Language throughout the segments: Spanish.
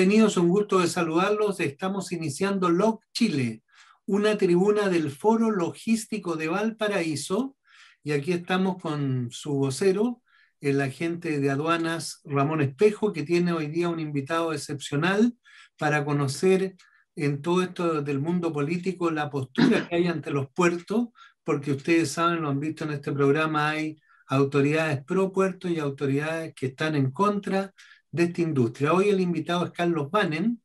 bienvenidos, un gusto de saludarlos. Estamos iniciando Log Chile, una tribuna del Foro Logístico de Valparaíso. Y aquí estamos con su vocero, el agente de aduanas Ramón Espejo, que tiene hoy día un invitado excepcional para conocer en todo esto del mundo político la postura que hay ante los puertos, porque ustedes saben, lo han visto en este programa, hay autoridades pro puertos y autoridades que están en contra de esta industria. Hoy el invitado es Carlos Banen,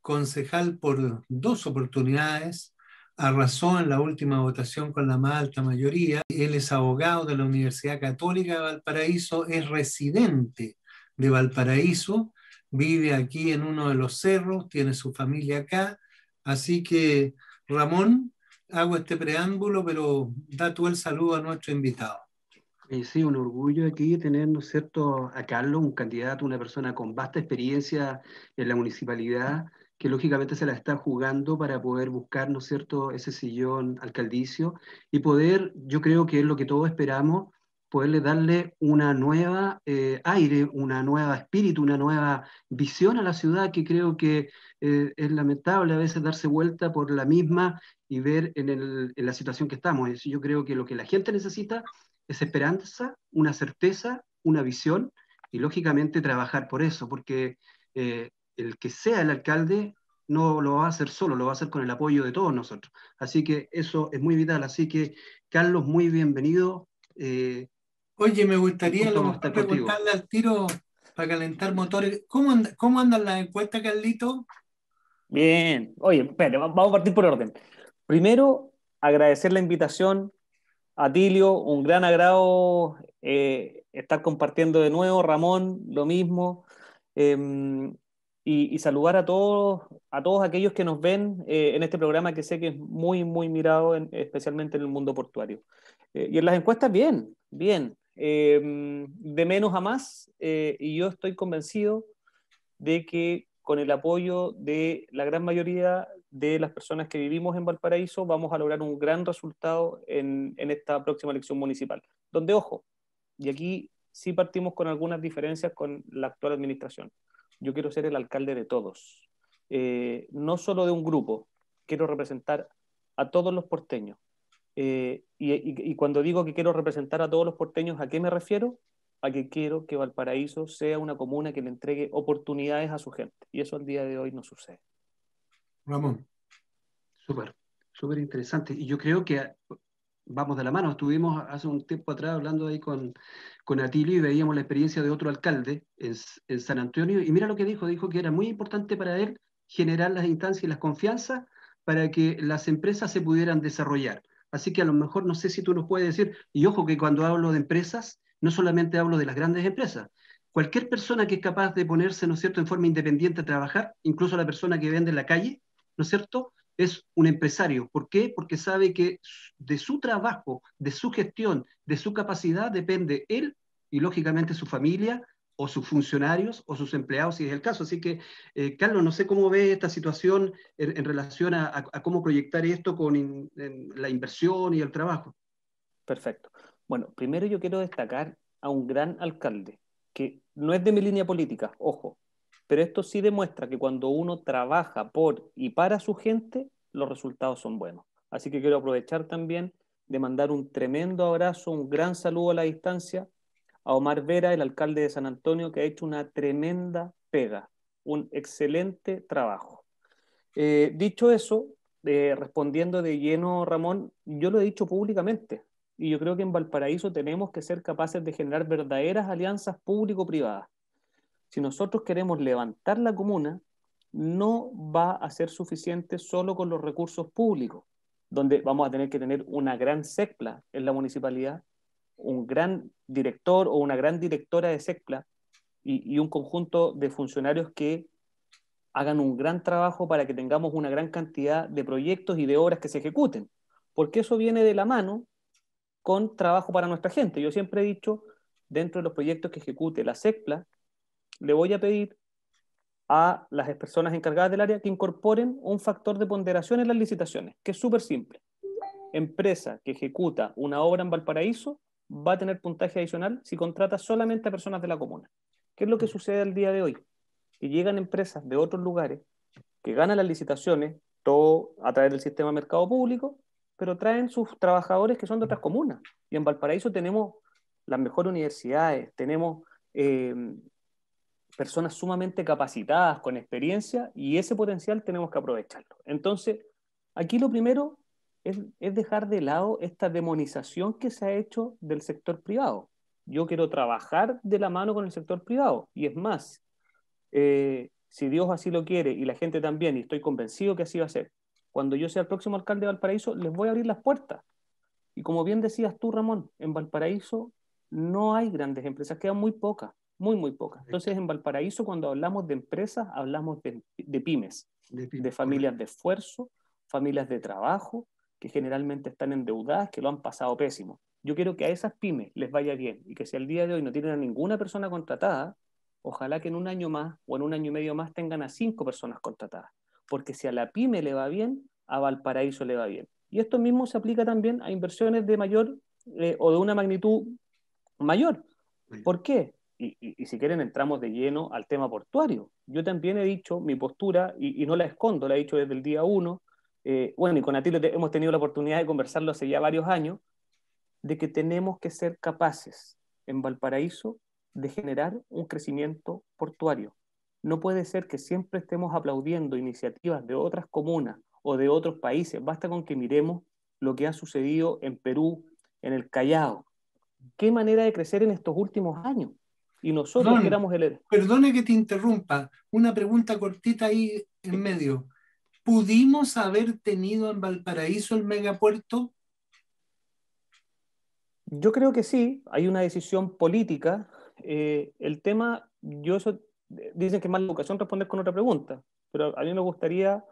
concejal por dos oportunidades, arrasó en la última votación con la más alta mayoría. Él es abogado de la Universidad Católica de Valparaíso, es residente de Valparaíso, vive aquí en uno de los cerros, tiene su familia acá. Así que, Ramón, hago este preámbulo, pero da tú el saludo a nuestro invitado. Eh, sí, un orgullo aquí tener, ¿no es cierto?, a Carlos, un candidato, una persona con vasta experiencia en la municipalidad, que lógicamente se la está jugando para poder buscar, ¿no es cierto?, ese sillón alcaldicio y poder, yo creo que es lo que todos esperamos, poderle darle una nueva eh, aire, una nueva espíritu, una nueva visión a la ciudad que creo que eh, es lamentable a veces darse vuelta por la misma y ver en, el, en la situación que estamos. yo creo que lo que la gente necesita es esperanza, una certeza, una visión y lógicamente trabajar por eso, porque eh, el que sea el alcalde no lo va a hacer solo, lo va a hacer con el apoyo de todos nosotros. Así que eso es muy vital. Así que, Carlos, muy bienvenido. Eh, Oye, me gustaría preguntarle al tiro para calentar motores. ¿Cómo, andan las encuestas, Carlito? Bien. Oye, vamos a partir por orden. Primero, agradecer la invitación Atilio, un gran agrado eh, estar compartiendo de nuevo, Ramón, lo mismo, em, y, saludar a todos, a todos aquellos que nos ven eh, en este programa que sé que es muy, muy mirado, especialmente en el mundo portuario. Eh, y en las encuestas, bien, bien, em, de menos a más, y yo estoy convencido de que con el apoyo de la gran mayoría de las personas que vivimos en Valparaíso, vamos a lograr un gran resultado en, esta próxima elección municipal. Donde, ojo, y aquí sí partimos con algunas diferencias con la actual administración. Yo quiero ser el alcalde de todos, eh, no solo de un grupo, quiero representar a todos los porteños. Eh, y cuando digo que quiero representar a todos los porteños, ¿a qué me refiero? a que quiero que Valparaíso sea una comuna que le entregue oportunidades a su gente. Y eso al día de hoy no sucede. Ramón. Súper, súper interesante. Y yo creo que vamos de la mano. Estuvimos hace un tiempo atrás hablando ahí con, con Atilio y veíamos la experiencia de otro alcalde en, en San Antonio. Y mira lo que dijo, dijo que era muy importante para él generar las instancias y las confianzas para que las empresas se pudieran desarrollar. Así que a lo mejor no sé si tú nos puedes decir, y ojo que cuando hablo de empresas, no solamente hablo de las grandes empresas. Cualquier persona que es capaz de ponerse, ¿no es cierto?, en forma independiente a trabajar, incluso la persona que vende en la calle, ¿no es cierto?, es un empresario. ¿Por qué? Porque sabe que de su trabajo, de su gestión, de su capacidad depende él y lógicamente su familia o sus funcionarios o sus empleados, si es el caso. Así que, eh, Carlos, no sé cómo ve esta situación en, relación a, cómo proyectar esto con la inversión y el trabajo. Perfecto. Bueno, primero yo quiero destacar a un gran alcalde, que no es de mi línea política, ojo, pero esto sí demuestra que cuando uno trabaja por y para su gente, los resultados son buenos. Así que quiero aprovechar también de mandar un tremendo abrazo, un gran saludo a la distancia a Omar Vera, el alcalde de San Antonio, que ha hecho una tremenda pega, un excelente trabajo. Eh, dicho eso, eh, respondiendo de lleno, Ramón, yo lo he dicho públicamente, y yo creo que en Valparaíso tenemos que ser capaces de generar verdaderas alianzas público-privadas. Si nosotros queremos levantar la comuna, no va a ser suficiente solo con los recursos públicos, donde vamos a tener que tener una gran SECPLA en la municipalidad, un gran director o una gran directora de SECPLA y, y un conjunto de funcionarios que hagan un gran trabajo para que tengamos una gran cantidad de proyectos y de obras que se ejecuten, porque eso viene de la mano con trabajo para nuestra gente. Yo siempre he dicho, dentro de los proyectos que ejecute la SECPLA, le voy a pedir a las personas encargadas del área que incorporen un factor de ponderación en las licitaciones, que es súper simple. Empresa que ejecuta una obra en Valparaíso va a tener puntaje adicional si contrata solamente a personas de la comuna. ¿Qué es lo que sucede al día de hoy? Que llegan empresas de otros lugares que ganan las licitaciones, todo a través del sistema mercado público, pero traen sus trabajadores que son de otras comunas. Y en Valparaíso tenemos las mejores universidades, tenemos eh, personas sumamente capacitadas, con experiencia, y ese potencial tenemos que aprovecharlo. Entonces, aquí lo primero es, dejar de lado esta demonización que se ha hecho del sector privado. Yo quiero trabajar de la mano con el sector privado, y es más, eh, si Dios así lo quiere y la gente también, y estoy convencido que así va a ser, cuando yo sea el próximo alcalde de Valparaíso, les voy a abrir las puertas. Y como bien decías tú, Ramón, en Valparaíso no hay grandes empresas, quedan muy pocas, muy, muy pocas. Entonces, en Valparaíso, cuando hablamos de empresas, hablamos de, pymes, de, pymes, de familias de esfuerzo, familias de trabajo, que generalmente están endeudadas, que lo han pasado pésimo. Yo quiero que a esas pymes les vaya bien y que si al día de hoy no tienen a ninguna persona contratada, ojalá que en un año más o en un año y medio más tengan a cinco personas contratadas porque si a la pyme le va bien, a Valparaíso le va bien. Y esto mismo se aplica también a inversiones de mayor eh, o de una magnitud mayor. ¿Por qué? Y, si quieren entramos de lleno al tema portuario. Yo también he dicho mi postura, y, no la escondo, la he dicho desde el día uno, eh, bueno, y con Atilio hemos tenido la oportunidad de conversarlo hace ya varios años, de que tenemos que ser capaces en Valparaíso de generar un crecimiento portuario. No puede ser que siempre estemos aplaudiendo iniciativas de otras comunas o de otros países. Basta con que miremos lo que ha sucedido en Perú, en el Callao. ¿Qué manera de crecer en estos últimos años? Y nosotros queramos... el... Perdone que te interrumpa. Una pregunta cortita ahí en medio. ¿Pudimos haber tenido en Valparaíso el megapuerto? Yo creo que sí, hay una decisión política. Eh, el tema, yo dicen que es mala educación responder con otra pregunta, pero a mí me gustaría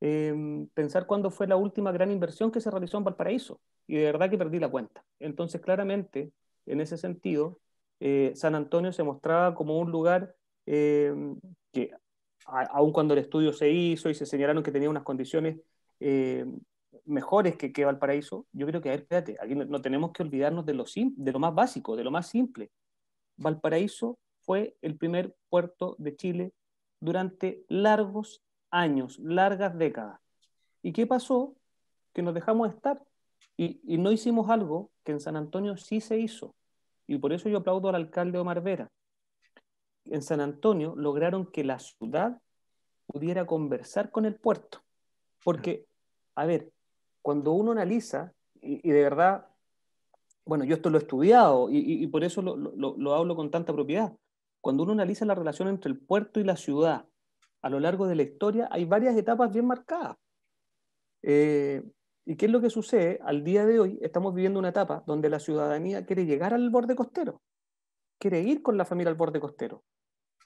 em, pensar cuándo fue la última gran inversión que se realizó en Valparaíso, y de verdad que perdí la cuenta. Entonces, claramente, en ese sentido, eh, San Antonio se mostraba como un lugar em, que, aun cuando el estudio se hizo y se señalaron que tenía unas condiciones em, mejores que, Valparaíso, yo creo que, a espérate, aquí no, tenemos que olvidarnos de de lo más básico, de lo más simple. Valparaíso fue el primer puerto de Chile durante largos años, largas décadas. ¿Y qué pasó? Que nos dejamos estar y, no hicimos algo que en San Antonio sí se hizo. Y por eso yo aplaudo al alcalde Omar Vera. En San Antonio lograron que la ciudad pudiera conversar con el puerto. Porque, a ver, cuando uno analiza, y, de verdad, bueno, yo esto lo he estudiado y, por eso lo hablo con tanta propiedad, cuando uno analiza la relación entre el puerto y la ciudad a lo largo de la historia, hay varias etapas bien marcadas. Eh, ¿Y qué es lo que sucede? Al día de hoy estamos viviendo una etapa donde la ciudadanía quiere llegar al borde costero, quiere ir con la familia al borde costero,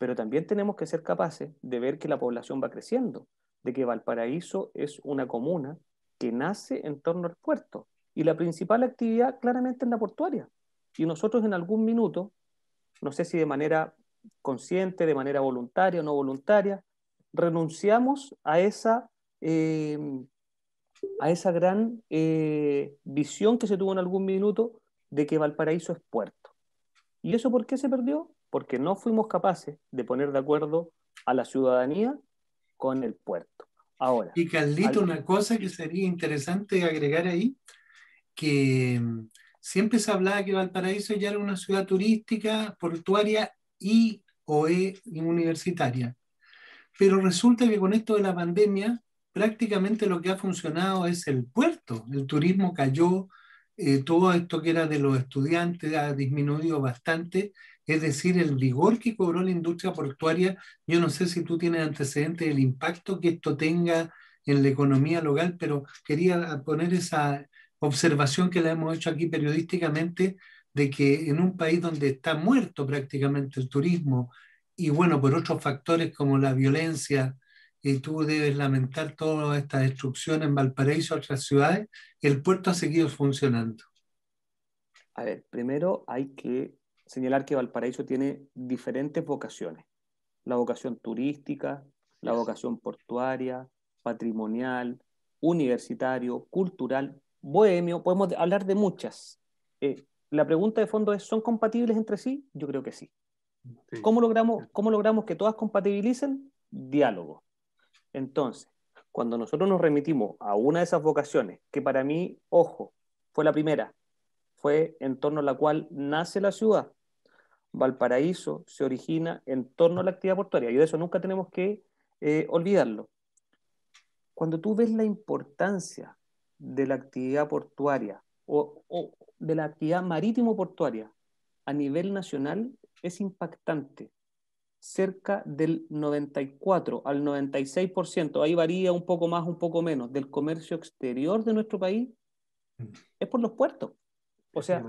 pero también tenemos que ser capaces de ver que la población va creciendo, de que Valparaíso es una comuna que nace en torno al puerto y la principal actividad claramente es la portuaria. Y nosotros en algún minuto, no sé si de manera consciente, de manera voluntaria o no voluntaria, renunciamos a esa, eh, a esa gran eh, visión que se tuvo en algún minuto de que Valparaíso es puerto. ¿Y eso por qué se perdió? Porque no fuimos capaces de poner de acuerdo a la ciudadanía con el puerto. Ahora, y Carlito, una cosa que sería interesante agregar ahí, que mm, siempre se hablaba que Valparaíso ya era una ciudad turística, portuaria y oe universitaria. Pero resulta que con esto de la pandemia, prácticamente lo que ha funcionado es el puerto. El turismo cayó, eh, todo esto que era de los estudiantes ha disminuido bastante. Es decir, el vigor que cobró la industria portuaria, yo no sé si tú tienes antecedentes del impacto que esto tenga en la economía local, pero quería poner esa observación que la hemos hecho aquí periodísticamente de que en un país donde está muerto prácticamente el turismo y bueno, por otros factores como la violencia, y eh, tú debes lamentar toda esta destrucción en Valparaíso, otras ciudades, el puerto ha seguido funcionando. A ver, primero hay que señalar que Valparaíso tiene diferentes vocaciones. La vocación turística, la vocación portuaria, patrimonial, universitario, cultural, bohemio, podemos hablar de muchas. Eh, la pregunta de fondo es, ¿son compatibles entre sí? Yo creo que sí. ¿Cómo, logramos, ¿Cómo logramos que todas compatibilicen? Diálogo. Entonces, cuando nosotros nos remitimos a una de esas vocaciones, que para mí, ojo, fue la primera, fue en torno a la cual nace la ciudad, Valparaíso se origina en torno a la actividad portuaria, y de eso nunca tenemos que eh, olvidarlo. Cuando tú ves la importancia de la actividad portuaria o, de la actividad marítimo-portuaria a nivel nacional es impactante. Cerca del 94 al 96%, ahí varía un poco más, un poco menos, del comercio exterior de nuestro país mm. es por los puertos. O sea,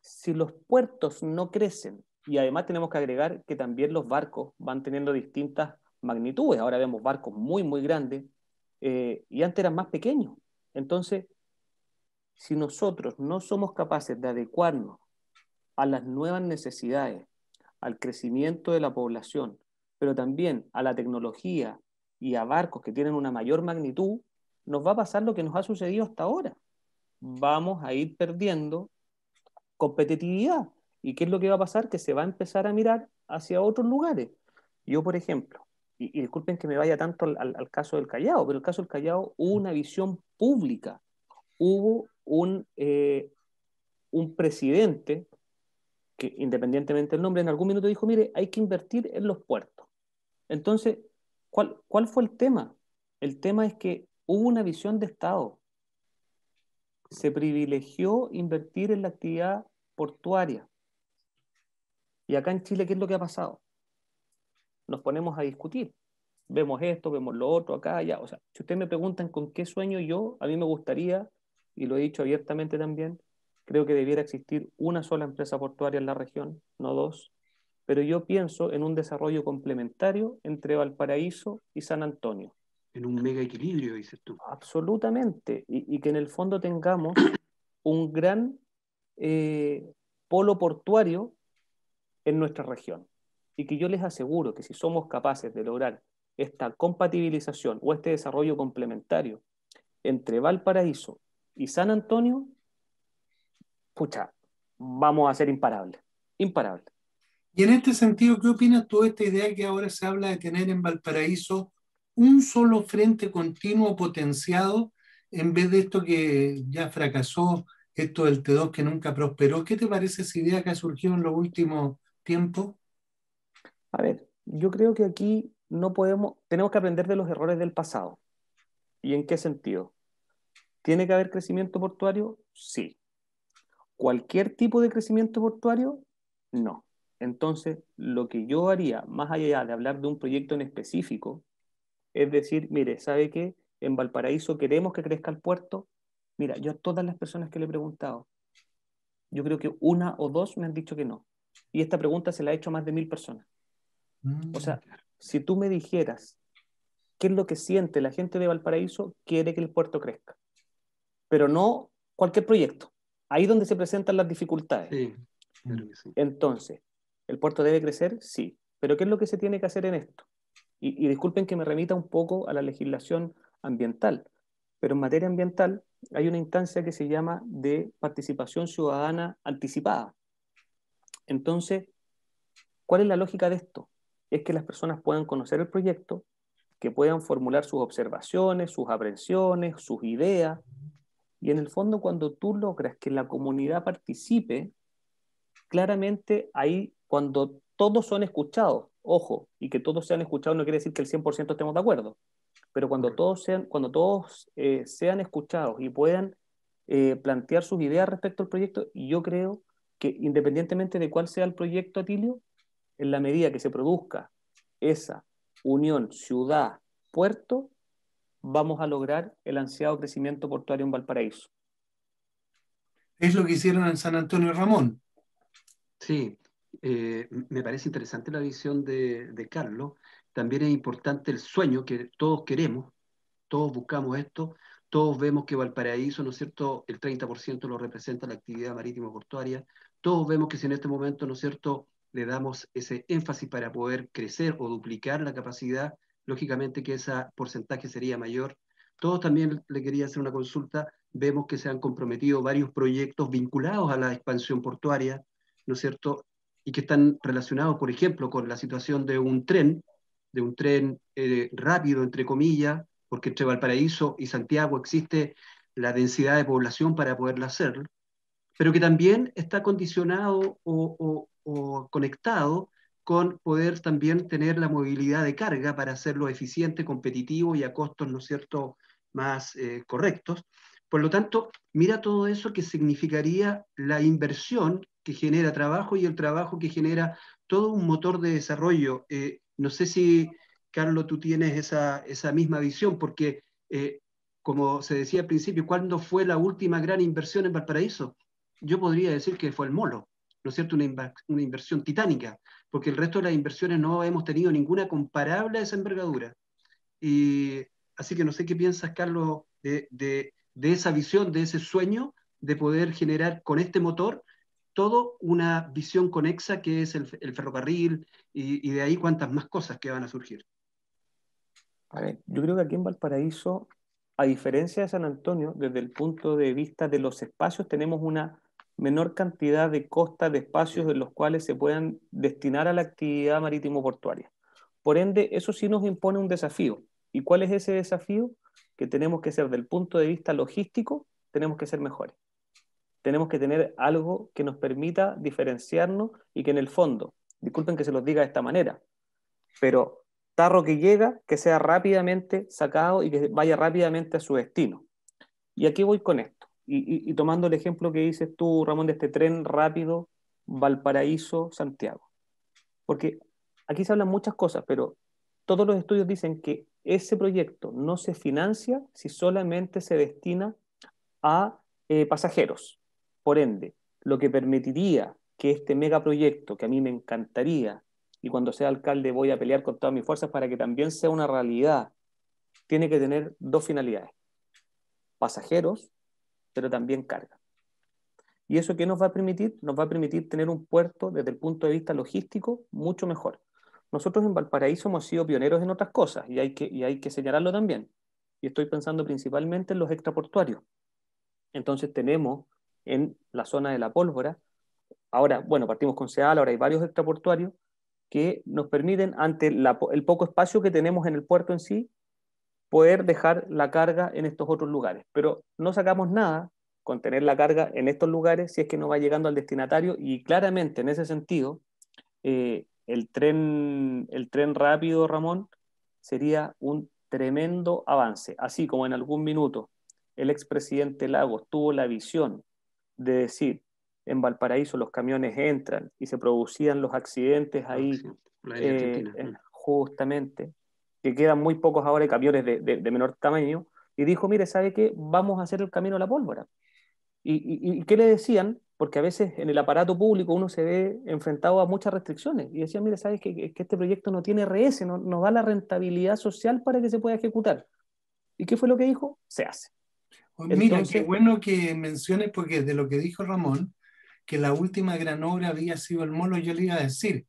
si los puertos no crecen, y además tenemos que agregar que también los barcos van teniendo distintas magnitudes. Ahora vemos barcos muy, muy grandes eh, y antes eran más pequeños. Entonces, si nosotros no somos capaces de adecuarnos a las nuevas necesidades, al crecimiento de la población, pero también a la tecnología y a barcos que tienen una mayor magnitud, nos va a pasar lo que nos ha sucedido hasta ahora. Vamos a ir perdiendo competitividad. ¿Y qué es lo que va a pasar? Que se va a empezar a mirar hacia otros lugares. Yo, por ejemplo, y, disculpen que me vaya tanto al, caso del Callao, pero el caso del Callao una visión pública hubo un, eh, un presidente que independientemente del nombre, en algún minuto dijo, mire, hay que invertir en los puertos. Entonces, ¿cuál, cuál fue el tema? El tema es que hubo una visión de Estado. Se privilegió invertir en la actividad portuaria. Y acá en Chile, ¿qué es lo que ha pasado? Nos ponemos a discutir. Vemos esto, vemos lo otro, acá, allá. O sea, si ustedes me preguntan con qué sueño yo, a mí me gustaría y lo he dicho abiertamente también, creo que debiera existir una sola empresa portuaria en la región, no dos, pero yo pienso en un desarrollo complementario entre Valparaíso y San Antonio. En un mega equilibrio, dices tú. Absolutamente, y, que en el fondo tengamos un gran eh, polo portuario en nuestra región. Y que yo les aseguro que si somos capaces de lograr esta compatibilización o este desarrollo complementario entre Valparaíso y San Antonio, pucha, vamos a ser imparables, imparables. Y en este sentido, ¿qué opinas tú de esta idea que ahora se habla de tener en Valparaíso un solo frente continuo potenciado en vez de esto que ya fracasó, esto del T2 que nunca prosperó? ¿Qué te parece esa idea que ha surgido en los últimos tiempos? A ver, yo creo que aquí no podemos, tenemos que aprender de los errores del pasado. ¿Y en qué sentido? ¿Tiene que haber crecimiento portuario? Sí. ¿Cualquier tipo de crecimiento portuario? No. Entonces, lo que yo haría, más allá de hablar de un proyecto en específico, es decir, mire, ¿sabe qué? En Valparaíso queremos que crezca el puerto. Mira, yo a todas las personas que le he preguntado, yo creo que una o dos me han dicho que no. Y esta pregunta se la he hecho a más de mil personas. Mm, o sea, si tú me dijeras qué es lo que siente la gente de Valparaíso, quiere que el puerto crezca pero no cualquier proyecto. Ahí es donde se presentan las dificultades. Entonces, ¿el puerto debe crecer? Sí. Pero ¿qué es lo que se tiene que hacer en esto? Y, y disculpen que me remita un poco a la legislación ambiental, pero en materia ambiental hay una instancia que se llama de participación ciudadana anticipada. Entonces, ¿cuál es la lógica de esto? Es que las personas puedan conocer el proyecto, que puedan formular sus observaciones, sus aprensiones, sus ideas, y en el fondo, cuando tú logras que la comunidad participe, claramente ahí, cuando todos son escuchados, ojo, y que todos sean escuchados no quiere decir que el 100% estemos de acuerdo, pero cuando todos sean, cuando todos, eh, sean escuchados y puedan eh, plantear sus ideas respecto al proyecto, yo creo que independientemente de cuál sea el proyecto, Atilio, en la medida que se produzca esa unión ciudad-puerto, vamos a lograr el ansiado crecimiento portuario en Valparaíso. Es lo que hicieron en San Antonio Ramón. Sí, eh, me parece interesante la visión de, de Carlos. También es importante el sueño que todos queremos, todos buscamos esto, todos vemos que Valparaíso, ¿no es cierto?, el 30% lo representa la actividad marítima portuaria, todos vemos que si en este momento, ¿no es cierto?, le damos ese énfasis para poder crecer o duplicar la capacidad, lógicamente que ese porcentaje sería mayor. Todos también le quería hacer una consulta. Vemos que se han comprometido varios proyectos vinculados a la expansión portuaria, ¿no es cierto? Y que están relacionados, por ejemplo, con la situación de un tren, de un tren eh, rápido, entre comillas, porque entre Valparaíso y Santiago existe la densidad de población para poderla hacer, pero que también está condicionado o conectado con poder también tener la movilidad de carga para hacerlo eficiente, competitivo y a costos, ¿no es cierto?, más eh, correctos. Por lo tanto, mira todo eso que significaría la inversión que genera trabajo y el trabajo que genera todo un motor de desarrollo. Eh, no sé si, Carlos, tú tienes esa, misma visión, porque, eh, como se decía al principio, ¿cuándo fue la última gran inversión en Valparaíso? Yo podría decir que fue el Molo, ¿no es cierto? una inversión titánica porque el resto de las inversiones no hemos tenido ninguna comparable a esa envergadura. Y, así que no sé qué piensas, Carlos, de, esa visión, de ese sueño de poder generar con este motor todo una visión conexa que es el, ferrocarril y, de ahí cuantas más cosas que van a surgir. yo creo que aquí en Valparaíso, a diferencia de San Antonio, desde el punto de vista de los espacios, tenemos una menor cantidad de costas, de espacios en los cuales se puedan destinar a la actividad marítimo-portuaria. Por ende, eso sí nos impone un desafío. ¿Y cuál es ese desafío? Que tenemos que ser, del punto de vista logístico, tenemos que ser mejores. Tenemos que tener algo que nos permita diferenciarnos y que en el fondo, disculpen que se los diga de esta manera, pero tarro que llega, que sea rápidamente sacado y que vaya rápidamente a su destino. Y aquí voy con esto. Y, tomando el ejemplo que dices tú, Ramón, de este tren rápido, Valparaíso, Santiago. Porque aquí se hablan muchas cosas, pero todos los estudios dicen que ese proyecto no se financia si solamente se destina a eh, pasajeros. Por ende, lo que permitiría que este megaproyecto, que a mí me encantaría, y cuando sea alcalde voy a pelear con todas mis fuerzas para que también sea una realidad, tiene que tener dos finalidades. Pasajeros pero también carga. ¿Y eso qué nos va a permitir? Nos va a permitir tener un puerto desde el punto de vista logístico mucho mejor. Nosotros en Valparaíso hemos sido pioneros en otras cosas y hay que, hay que señalarlo también. Y estoy pensando principalmente en los extraportuarios. Entonces tenemos en la zona de la pólvora, ahora, bueno, partimos con Seal, ahora hay varios extraportuarios que nos permiten, ante el poco espacio que tenemos en el puerto en sí, poder dejar la carga en estos otros lugares. Pero no sacamos nada con tener la carga en estos lugares si es que no va llegando al destinatario y claramente en ese sentido eh, el, tren, el tren rápido, Ramón, sería un tremendo avance. Así como en algún minuto el expresidente Lagos tuvo la visión de decir, en Valparaíso los camiones entran y se producían los accidentes ahí, eh, eh, mm. justamente, que quedan muy pocos ahora camiones de, menor tamaño, y dijo, mire, ¿sabe que Vamos a hacer el camino a la pólvora. ¿Y, y, qué le decían? Porque a veces en el aparato público uno se ve enfrentado a muchas restricciones, y decían, mire, ¿sabes que, que este proyecto no tiene RS, no, no da la rentabilidad social para que se pueda ejecutar? ¿Y qué fue lo que dijo? Se hace. Oh, mira, qué bueno que menciones, porque de lo que dijo Ramón, que la última gran obra había sido el molo, yo le iba a decir,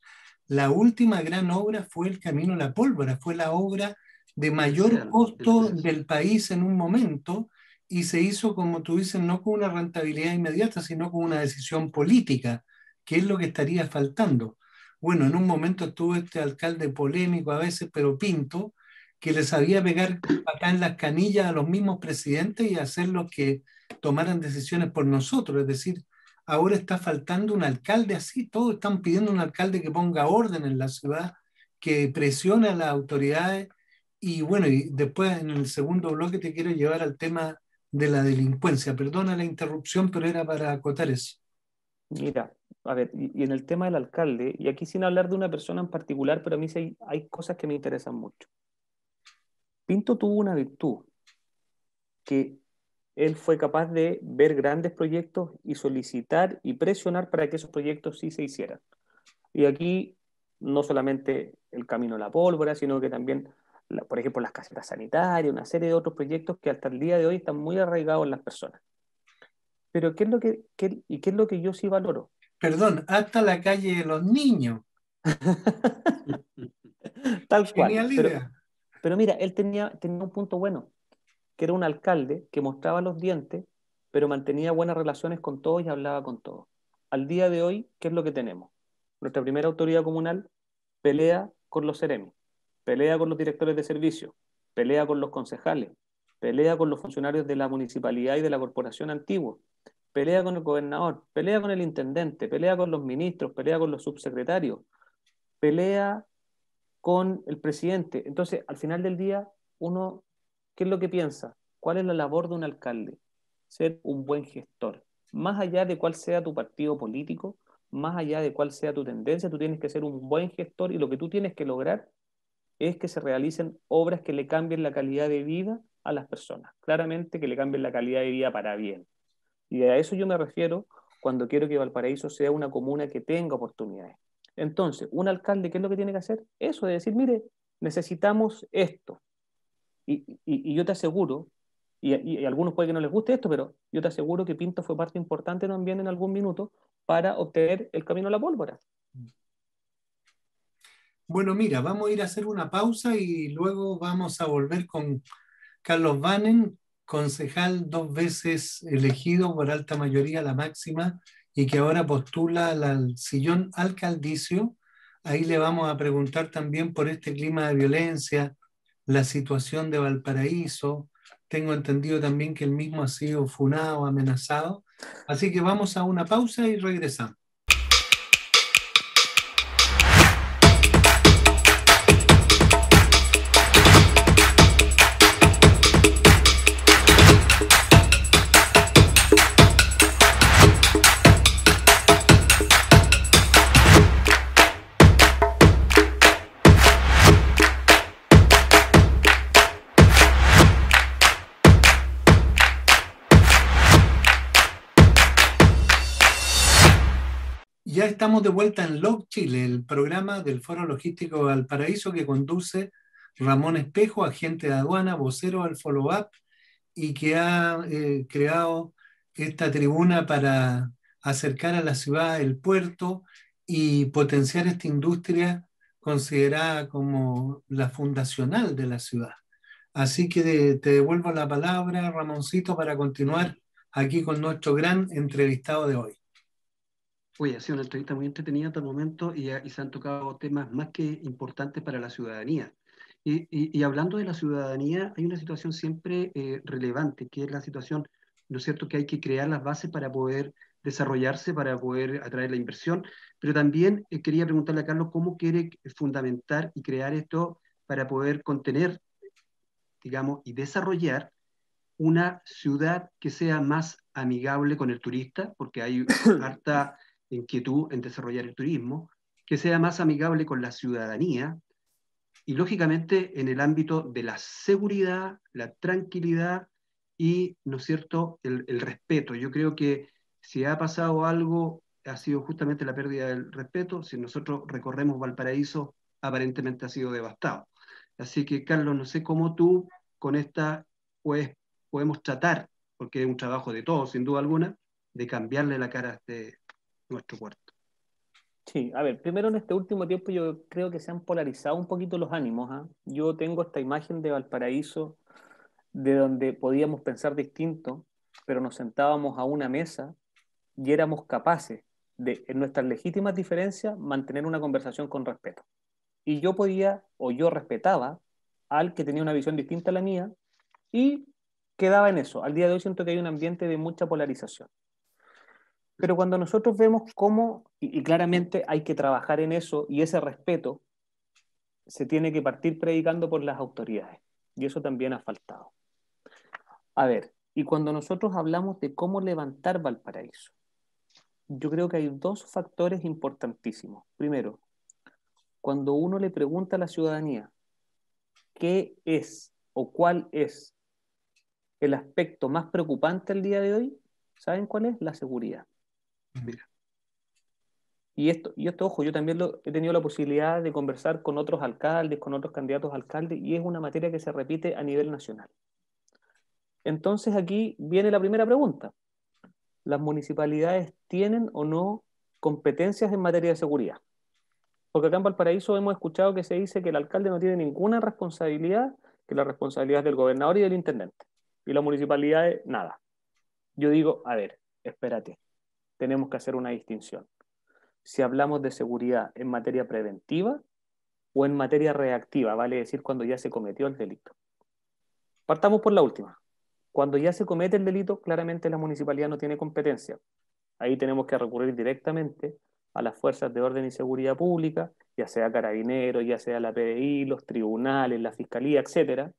la última gran obra fue El Camino a la Pólvora, fue la obra de mayor costo del país en un momento y se hizo, como tú dices, no con una rentabilidad inmediata, sino con una decisión política, que es lo que estaría faltando. Bueno, en un momento estuvo este alcalde polémico a veces, pero pinto, que le sabía pegar acá en las canillas a los mismos presidentes y hacer lo que tomaran decisiones por nosotros, es decir, ahora está faltando un alcalde así, todos están pidiendo un alcalde que ponga orden en la ciudad, que presione a las autoridades. Y bueno, y después en el segundo bloque te quiero llevar al tema de la delincuencia. Perdona la interrupción, pero era para acotar eso. Mira, a ver, y, en el tema del alcalde, y aquí sin hablar de una persona en particular, pero a mí sí hay, hay cosas que me interesan mucho. Pinto tuvo una virtud, que él fue capaz de ver grandes proyectos y solicitar y presionar para que esos proyectos sí se hicieran. Y aquí no solamente el camino a la pólvora, sino que también, por ejemplo, las casetas sanitarias, una serie de otros proyectos que hasta el día de hoy están muy arraigados en las personas. Pero ¿qué es lo que, y qué es lo que yo sí valoro? Perdón, hasta la calle de los niños. Tal cual. Pero, pero, mira, él tenía, tenía un punto bueno que era un alcalde que mostraba los dientes, pero mantenía buenas relaciones con todos y hablaba con todos. Al día de hoy, ¿qué es lo que tenemos? Nuestra primera autoridad comunal pelea con los seremis, pelea con los directores de servicio, pelea con los concejales, pelea con los funcionarios de la municipalidad y de la corporación antigua, pelea con el gobernador, pelea con el intendente, pelea con los ministros, pelea con los subsecretarios, pelea con el presidente. Entonces, al final del día, uno ¿Qué es lo que piensa? ¿Cuál es la labor de un alcalde? Ser un buen gestor. Más allá de cuál sea tu partido político, más allá de cuál sea tu tendencia, tú tienes que ser un buen gestor y lo que tú tienes que lograr es que se realicen obras que le cambien la calidad de vida a las personas. Claramente que le cambien la calidad de vida para bien. Y a eso yo me refiero cuando quiero que Valparaíso sea una comuna que tenga oportunidades. Entonces, un alcalde, ¿qué es lo que tiene que hacer? Eso de decir, mire, necesitamos esto. Y, yo te aseguro, y, algunos puede que no les guste esto, pero yo te aseguro que Pinto fue parte importante también en algún minuto para obtener el camino a la pólvora. Bueno, mira, vamos a ir a hacer una pausa y luego vamos a volver con Carlos Vanen, concejal dos veces elegido por alta mayoría, la máxima, y que ahora postula al sillón alcaldicio. Ahí le vamos a preguntar también por este clima de violencia, la situación de Valparaíso. Tengo entendido también que el mismo ha sido funado, amenazado. Así que vamos a una pausa y regresamos. Ya estamos de vuelta en Log Chile, el programa del Foro Logístico Paraíso que conduce Ramón Espejo, agente de aduana, vocero al follow-up y que ha eh, creado esta tribuna para acercar a la ciudad el puerto y potenciar esta industria considerada como la fundacional de la ciudad. Así que te devuelvo la palabra, Ramoncito, para continuar aquí con nuestro gran entrevistado de hoy. Oye, ha sido una entrevista muy entretenida hasta el momento y, se han tocado temas más que importantes para la ciudadanía. Y, hablando de la ciudadanía, hay una situación siempre eh, relevante, que es la situación, ¿no es cierto?, que hay que crear las bases para poder desarrollarse, para poder atraer la inversión. Pero también eh, quería preguntarle a Carlos cómo quiere fundamentar y crear esto para poder contener, digamos, y desarrollar una ciudad que sea más amigable con el turista, porque hay harta inquietud en desarrollar el turismo, que sea más amigable con la ciudadanía y, lógicamente, en el ámbito de la seguridad, la tranquilidad y, ¿no es cierto?, el, respeto. Yo creo que si ha pasado algo, ha sido justamente la pérdida del respeto. Si nosotros recorremos Valparaíso, aparentemente ha sido devastado. Así que, Carlos, no sé cómo tú con esta pues, podemos tratar, porque es un trabajo de todos, sin duda alguna, de cambiarle la cara a este, nuestro cuarto. Sí, a ver, primero en este último tiempo yo creo que se han polarizado un poquito los ánimos. ¿ah? Yo tengo esta imagen de Valparaíso, de donde podíamos pensar distinto, pero nos sentábamos a una mesa y éramos capaces de, en nuestras legítimas diferencias, mantener una conversación con respeto. Y yo podía, o yo respetaba, al que tenía una visión distinta a la mía, y quedaba en eso. Al día de hoy siento que hay un ambiente de mucha polarización. Pero cuando nosotros vemos cómo, y, claramente hay que trabajar en eso, y ese respeto se tiene que partir predicando por las autoridades, y eso también ha faltado. A ver, y cuando nosotros hablamos de cómo levantar Valparaíso, yo creo que hay dos factores importantísimos. Primero, cuando uno le pregunta a la ciudadanía qué es o cuál es el aspecto más preocupante el día de hoy, ¿saben cuál es? La seguridad. Y esto, y esto, ojo, yo también lo, he tenido la posibilidad de conversar con otros alcaldes, con otros candidatos a alcaldes, y es una materia que se repite a nivel nacional. Entonces aquí viene la primera pregunta. ¿Las municipalidades tienen o no competencias en materia de seguridad? Porque acá en Valparaíso hemos escuchado que se dice que el alcalde no tiene ninguna responsabilidad, que la responsabilidad es del gobernador y del intendente. Y la municipalidad, nada. Yo digo, a ver, espérate tenemos que hacer una distinción. Si hablamos de seguridad en materia preventiva o en materia reactiva, vale decir, cuando ya se cometió el delito. Partamos por la última. Cuando ya se comete el delito, claramente la municipalidad no tiene competencia. Ahí tenemos que recurrir directamente a las fuerzas de orden y seguridad pública, ya sea carabineros, ya sea la PDI, los tribunales, la fiscalía, etcétera,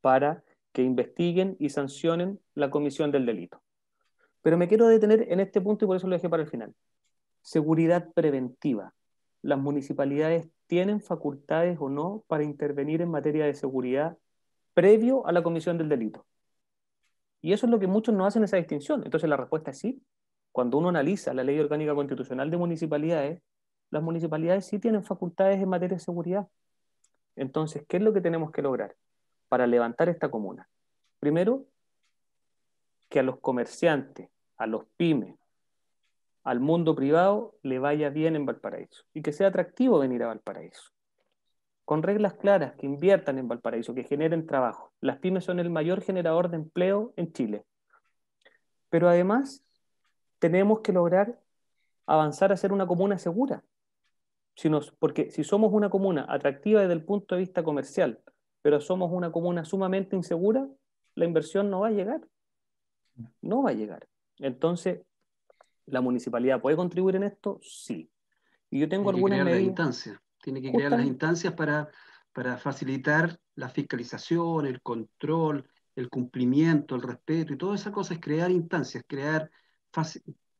para que investiguen y sancionen la comisión del delito. Pero me quiero detener en este punto y por eso lo dejé para el final. Seguridad preventiva. ¿Las municipalidades tienen facultades o no para intervenir en materia de seguridad previo a la comisión del delito? Y eso es lo que muchos no hacen esa distinción. Entonces la respuesta es sí. Cuando uno analiza la ley orgánica constitucional de municipalidades, las municipalidades sí tienen facultades en materia de seguridad. Entonces, ¿qué es lo que tenemos que lograr para levantar esta comuna? Primero, que a los comerciantes a los pymes, al mundo privado, le vaya bien en Valparaíso y que sea atractivo venir a Valparaíso. Con reglas claras, que inviertan en Valparaíso, que generen trabajo. Las pymes son el mayor generador de empleo en Chile. Pero además, tenemos que lograr avanzar a ser una comuna segura. Si porque si somos una comuna atractiva desde el punto de vista comercial, pero somos una comuna sumamente insegura, la inversión no va a llegar. No va a llegar. Entonces, ¿la municipalidad puede contribuir en esto? Sí. Y yo tengo Tiene que crear Las instancias. Tiene que crear las instancias para, para facilitar la fiscalización, el control, el cumplimiento, el respeto y todas esas cosas, es crear instancias, crear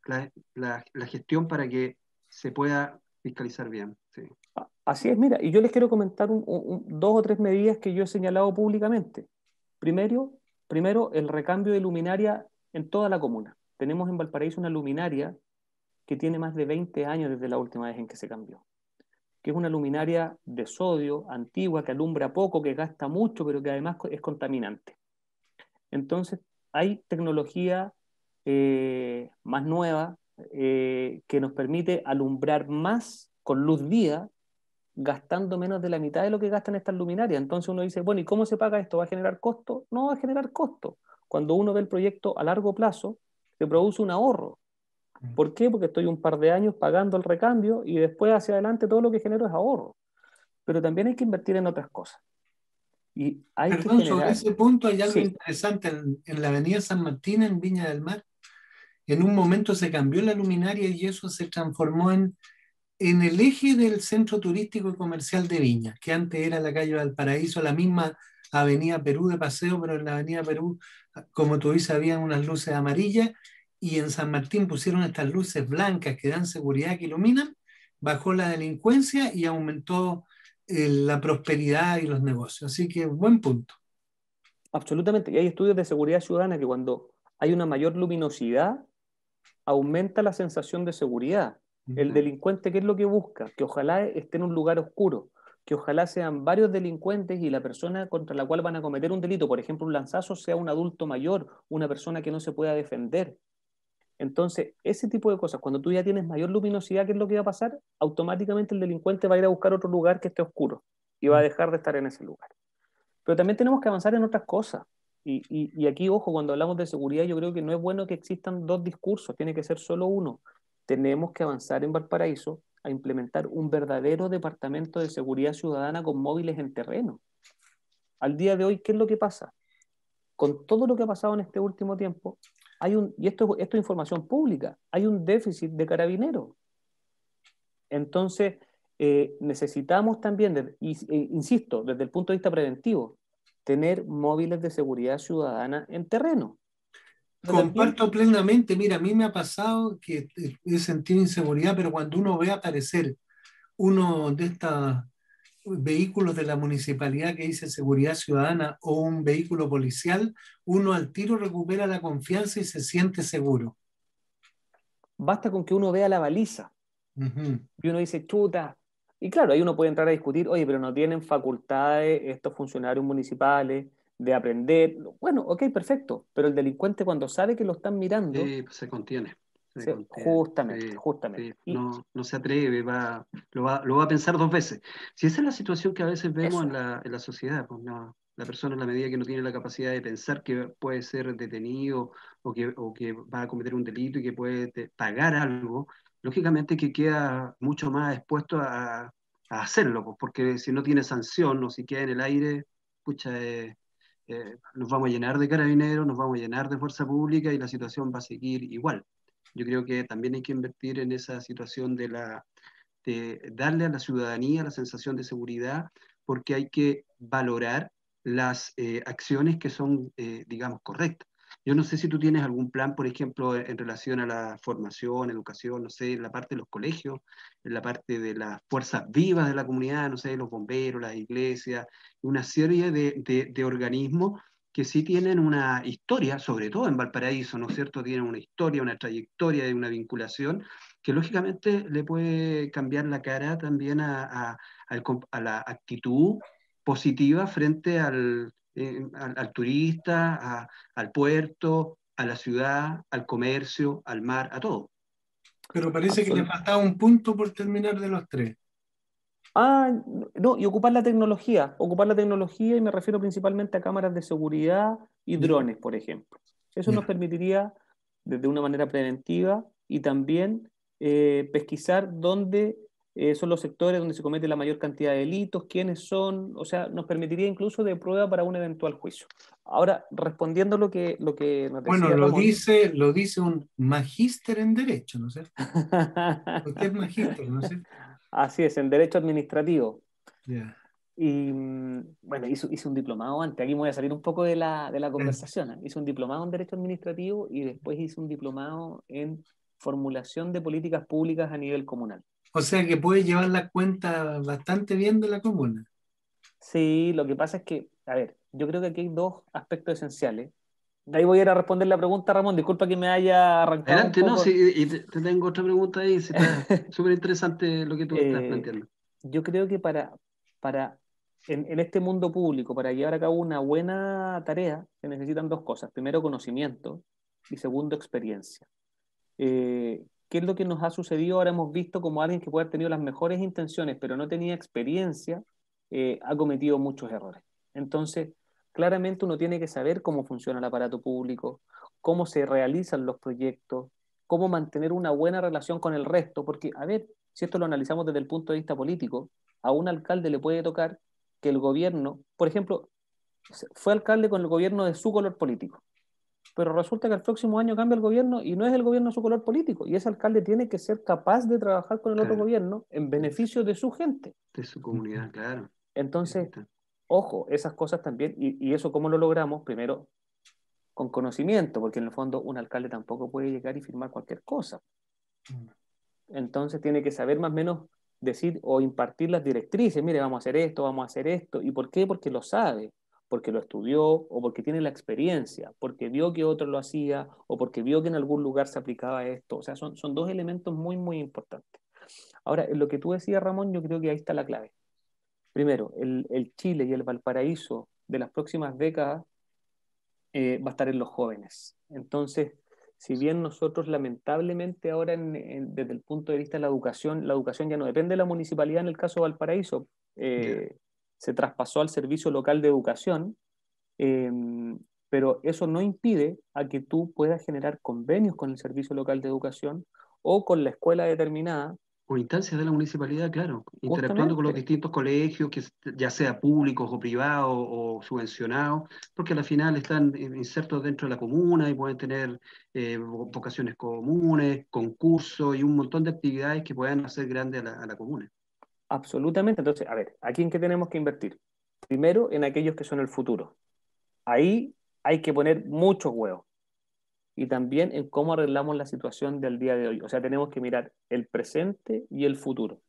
la, gestión para que se pueda fiscalizar bien. Así es, mira, y yo les quiero comentar un, dos o tres medidas que yo he señalado públicamente. Primero, primero, el recambio de luminaria en toda la comuna tenemos en Valparaíso una luminaria que tiene más de 20 años desde la última vez en que se cambió, que es una luminaria de sodio antigua que alumbra poco, que gasta mucho, pero que además es contaminante. Entonces, hay tecnología eh, más nueva eh, que nos permite alumbrar más con luz día, gastando menos de la mitad de lo que gastan estas luminarias. Entonces uno dice, bueno, ¿y cómo se paga esto? ¿Va a generar costo? No va a generar costo. Cuando uno ve el proyecto a largo plazo, te produce un ahorro. Mm. ¿Por qué? Porque estoy un par de años pagando el recambio y después hacia adelante todo lo que genero es ahorro. Pero también hay que invertir en otras cosas. Y hay sobre ese punto hay algo interesante. En, la avenida San Martín, en Viña del Mar, en un momento se cambió la luminaria y eso se transformó en, en el eje del centro turístico y comercial de Viña, que antes era la calle Valparaíso, la misma avenida Perú de paseo, pero en la avenida Perú como tú dices, habían unas luces amarillas y en San Martín pusieron estas luces blancas que dan seguridad, que iluminan, bajó la delincuencia y aumentó eh, la prosperidad y los negocios. Así que buen punto. Absolutamente. Y hay estudios de seguridad ciudadana que cuando hay una mayor luminosidad, aumenta la sensación de seguridad. El delincuente, ¿qué es lo que busca? Que ojalá esté en un lugar oscuro que ojalá sean varios delincuentes y la persona contra la cual van a cometer un delito, por ejemplo, un lanzazo, sea un adulto mayor, una persona que no se pueda defender. Entonces, ese tipo de cosas, cuando tú ya tienes mayor luminosidad, ¿qué es lo que va a pasar? Automáticamente el delincuente va a ir a buscar otro lugar que esté oscuro y va a mm. dejar de estar en ese lugar. Pero también tenemos que avanzar en otras cosas. Y, y aquí, ojo, cuando hablamos de seguridad, yo creo que no es bueno que existan dos discursos, tiene que ser solo uno. Tenemos que avanzar en Valparaíso a implementar un verdadero departamento de seguridad ciudadana con móviles en terreno. Al día de hoy, ¿qué es lo que pasa? Con todo lo que ha pasado en este último tiempo, hay un, y esto, esto es información pública, hay un déficit de carabineros. Entonces, eh, necesitamos también, e, insisto, desde el punto de vista preventivo, tener móviles de seguridad ciudadana en terreno. Comparto plenamente, mira, a mí me ha pasado que he sentido inseguridad, pero cuando uno ve aparecer uno de estos vehículos de la municipalidad que dice seguridad ciudadana o un vehículo policial, uno al tiro recupera la confianza y se siente seguro. Basta con que uno vea la baliza y uno dice, chuta. Y claro, ahí uno puede entrar a discutir, oye, pero no tienen facultades estos funcionarios municipales, de aprender. Bueno, ok, perfecto, pero el delincuente cuando sabe que lo están mirando... Sí, pues, se contiene. justamente, justamente. no, se atreve, va, lo, va, a pensar dos veces. Si esa es la situación que a veces vemos en la, sociedad, pues no, la persona en la medida que no tiene la capacidad de pensar que puede ser detenido o que, que va a cometer un delito y que puede pagar algo, lógicamente que queda mucho más expuesto a, hacerlo, pues, porque si no tiene sanción o si queda en el aire, pucha, eh, eh, nos vamos a llenar de carabineros, nos vamos a llenar de fuerza pública y la situación va a seguir igual. Yo creo que también hay que invertir en esa situación de, la, darle a la ciudadanía la sensación de seguridad, porque hay que valorar las eh, acciones que son, eh, digamos, correctas. Yo no sé si tú tienes algún plan, por ejemplo, en relación a la formación, educación, no sé, en la parte de los colegios, en la parte de las fuerzas vivas de la comunidad, no sé, los bomberos, las iglesias, una serie de, organismos que sí tienen una historia, sobre todo en Valparaíso, ¿no es cierto? Tienen una historia, una trayectoria y una vinculación que lógicamente le puede cambiar la cara también a la actitud positiva frente al, al, turista, al puerto, a la ciudad, al comercio, al mar, a todo. Pero parece que le faltaba un punto por terminar de los tres. Ah, no, y ocupar la tecnología. Ocupar la tecnología y me refiero principalmente a cámaras de seguridad y drones, por ejemplo. Eso nos permitiría, desde una manera preventiva, y también eh, pesquisar dónde eh, son los sectores donde se comete la mayor cantidad de delitos, quiénes son, o sea, nos permitiría incluso de prueba para un eventual juicio. Ahora, respondiendo lo que, lo que nos decía, Bueno, lo, dice, lo dice un magíster en Derecho, ¿no es cierto? Usted es magíster, ¿no es Así es, en Derecho Administrativo. Y mm, bueno, hice, un diplomado antes, aquí me voy a salir un poco de la, de la conversación. ¿eh? Hizo Hice un diplomado en Derecho Administrativo y después hice un diplomado en formulación de políticas públicas a nivel comunal. O sea que puede llevar la cuenta bastante bien de la comuna. Sí, lo que pasa es que, a ver, yo creo que aquí hay dos aspectos esenciales. De ahí voy a ir a responder la pregunta, Ramón. Disculpa que me haya arrancado. Adelante, no, sí, y te tengo otra pregunta ahí. Súper interesante lo que tú estás eh, planteando. Yo creo que para, para en, este mundo público, para llevar a cabo una buena tarea, se necesitan dos cosas. Primero, conocimiento y segundo, experiencia. Eh, ¿Qué es lo que nos ha sucedido? Ahora hemos visto como alguien que puede haber tenido las mejores intenciones, pero no tenía experiencia, eh, ha cometido muchos errores. Entonces, claramente uno tiene que saber cómo funciona el aparato público, cómo se realizan los proyectos, cómo mantener una buena relación con el resto, porque, a ver, si esto lo analizamos desde el punto de vista político, a un alcalde le puede tocar que el gobierno, por ejemplo, fue alcalde con el gobierno de su color político pero resulta que el próximo año cambia el gobierno y no es el gobierno su color político. Y ese alcalde tiene que ser capaz de trabajar con el otro gobierno en beneficio de su gente. De su comunidad, claro. Entonces, ojo, esas cosas también, y, y eso cómo lo logramos, primero, con conocimiento, porque en el fondo un alcalde tampoco puede llegar y firmar cualquier cosa. Mm. Entonces tiene que saber más o menos decir o impartir las directrices, mire, vamos a hacer esto, vamos a hacer esto. ¿Y por qué? Porque lo sabe porque lo estudió o porque tiene la experiencia, porque vio que otro lo hacía o porque vio que en algún lugar se aplicaba esto. O sea, son, son dos elementos muy, muy importantes. Ahora, lo que tú decías, Ramón, yo creo que ahí está la clave. Primero, el, Chile y el Valparaíso de las próximas décadas eh, va a estar en los jóvenes. Entonces, si bien nosotros lamentablemente ahora desde el punto de vista de la educación, la educación ya no depende de la municipalidad en el caso de Valparaíso, eh, se traspasó al Servicio Local de Educación, em, pero eso no impide a que tú puedas generar convenios con el Servicio Local de Educación o con la escuela determinada. Por instancias de la municipalidad, claro, interactuando con los distintos colegios, que ya sea públicos o privados o subvencionados, porque al final están eh, insertos dentro de la comuna y pueden tener eh, vocaciones comunes, concursos y un montón de actividades que puedan hacer grande a la comuna. Absolutamente. Entonces, a ver, ¿a quién que tenemos que invertir? Primero en aquellos que son el futuro. Ahí hay que poner muchos huevos. Y también en cómo arreglamos la situación del día de hoy. O sea, tenemos que mirar el presente y el futuro.